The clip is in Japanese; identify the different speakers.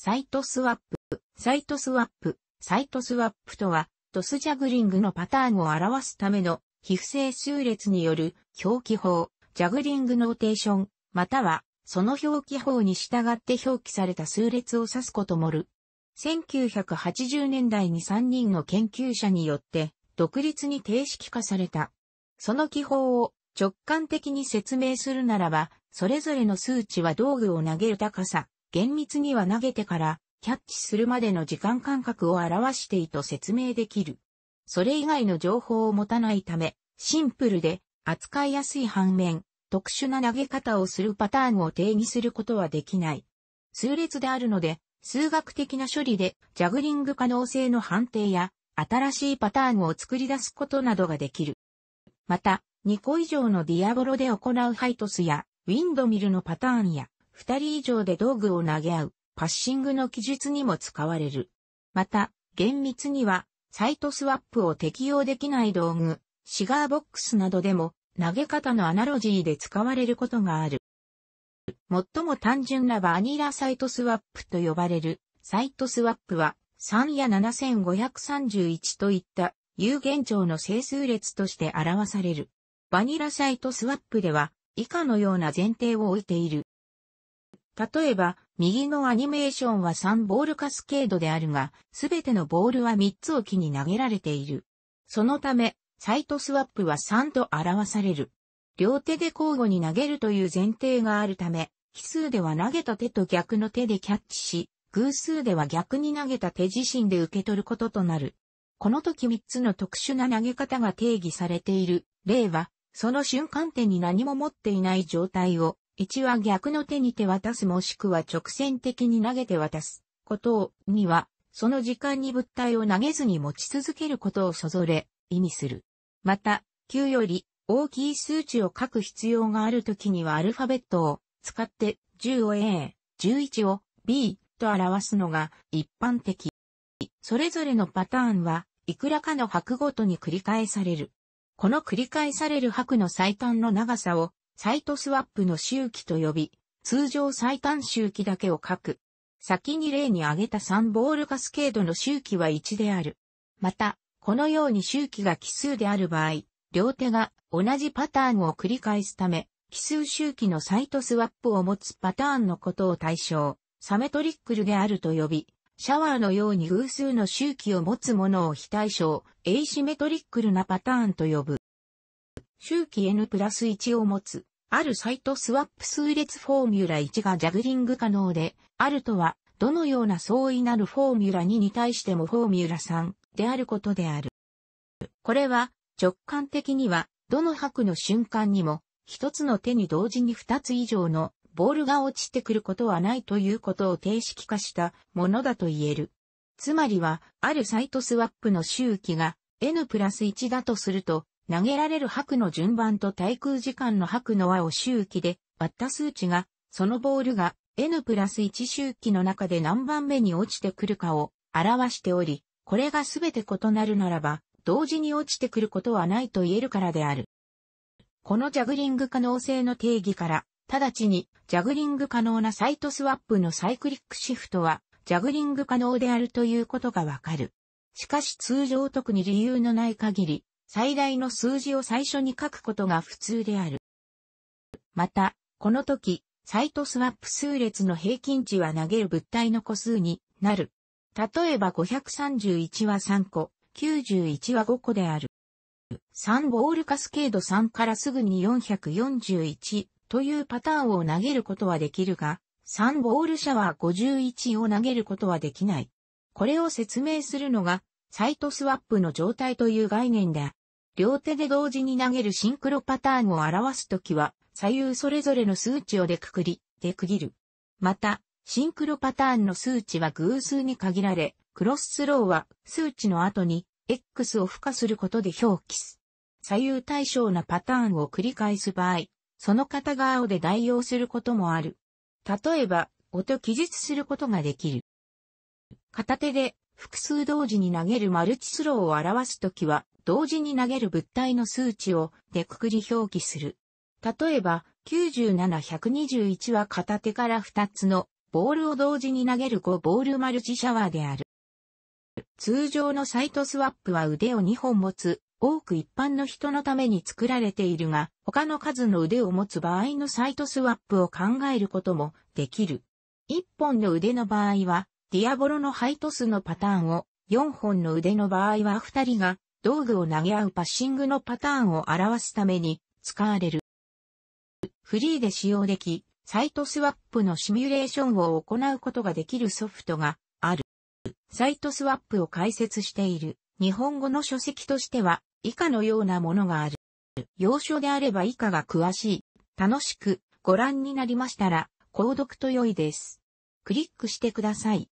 Speaker 1: サイトスワップ、サイトスワップ、サイトスワップとは、ドスジャグリングのパターンを表すための、非不正数列による表記法、ジャグリングノーテーション、または、その表記法に従って表記された数列を指すこともる。1980年代に3人の研究者によって、独立に定式化された。その記法を直感的に説明するならば、それぞれの数値は道具を投げる高さ、厳密には投げてからキャッチするまでの時間間隔を表していと説明できる。それ以外の情報を持たないため、シンプルで扱いやすい反面、特殊な投げ方をするパターンを定義することはできない。数列であるので、数学的な処理でジャグリング可能性の判定や新しいパターンを作り出すことなどができる。また、2個以上のディアボロで行うハイトスやウィンドミルのパターンや二人以上で道具を投げ合う、パッシングの記述にも使われる。また、厳密には、サイトスワップを適用できない道具、シガーボックスなどでも、投げ方のアナロジーで使われることがある。最も単純なバニラサイトスワップと呼ばれる、サイトスワップは、3や7531といった有限長の整数列として表される。バニラサイトスワップでは以下のような前提を置いている。例えば、右のアニメーションは3ボールカスケードであるが、すべてのボールは3つを木に投げられている。そのため、サイトスワップは3と表される。両手で交互に投げるという前提があるため、奇数では投げた手と逆の手でキャッチし、偶数では逆に投げた手自身で受け取ることとなる。この時3つの特殊な投げ方が定義されている例は、その瞬間手に何も持っていない状態を1は逆の手に手渡すもしくは直線的に投げて渡すことを、2は、その時間に物体を投げずに持ち続けることをそぞれ、意味する。また、9より大きい数値を書く必要があるときにはアルファベットを使って10を A、11を B と表すのが一般的。それぞれのパターンはいくらかの白ごとに繰り返される。この繰り返される白の最短の長さをサイトスワップの周期と呼び、通常最短周期だけを書く。先に例に挙げた3ボールカスケードの周期は1である。また、このように周期が奇数である場合、両手が同じパターンを繰り返すため、奇数周期のサイトスワップを持つパターンのことを対象、サメトリックルであると呼び、シャワーのように偶数の周期を持つものを非対称、エイシメトリックルなパターンと呼ぶ。周期 N プラス1を持つ、あるサイトスワップ数列フォーミュラ1がジャグリング可能で、あるとは、どのような相違なるフォーミュラ2に対してもフォーミュラ3であることである。これは、直感的には、どの拍の瞬間にも、一つの手に同時に二つ以上のボールが落ちてくることはないということを定式化したものだと言える。つまりは、あるサイトスワップの周期が N プラス1だとすると、投げられる拍の順番と対空時間の拍の和を周期で割った数値が、そのボールが N プラス1周期の中で何番目に落ちてくるかを表しており、これがすべて異なるならば、同時に落ちてくることはないと言えるからである。このジャグリング可能性の定義から、直ちにジャグリング可能なサイトスワップのサイクリックシフトは、ジャグリング可能であるということがわかる。しかし通常特に理由のない限り、最大の数字を最初に書くことが普通である。また、この時、サイトスワップ数列の平均値は投げる物体の個数になる。例えば531は3個、91は5個である。3ボールカスケード3からすぐに441というパターンを投げることはできるが、3ボールシャワー51を投げることはできない。これを説明するのが、サイトスワップの状態という概念だ。両手で同時に投げるシンクロパターンを表すときは、左右それぞれの数値をでくくり、で区切る。また、シンクロパターンの数値は偶数に限られ、クロススローは数値の後に X を付加することで表記す。左右対称なパターンを繰り返す場合、その片側をで代用することもある。例えば、音記述することができる。片手で複数同時に投げるマルチスローを表すときは、同時に投げる物体の数値をでくくり表記する。例えば、97121は片手から2つのボールを同時に投げる5ボールマルチシャワーである。通常のサイトスワップは腕を2本持つ、多く一般の人のために作られているが、他の数の腕を持つ場合のサイトスワップを考えることもできる。1本の腕の場合は、ディアボロのハイトスのパターンを、4本の腕の場合は2人が、道具を投げ合うパッシングのパターンを表すために、使われる。フリーで使用でき、サイトスワップのシミュレーションを行うことができるソフトがある。サイトスワップを解説している日本語の書籍としては以下のようなものがある。要所であれば以下が詳しい。楽しくご覧になりましたら購読と良いです。クリックしてください。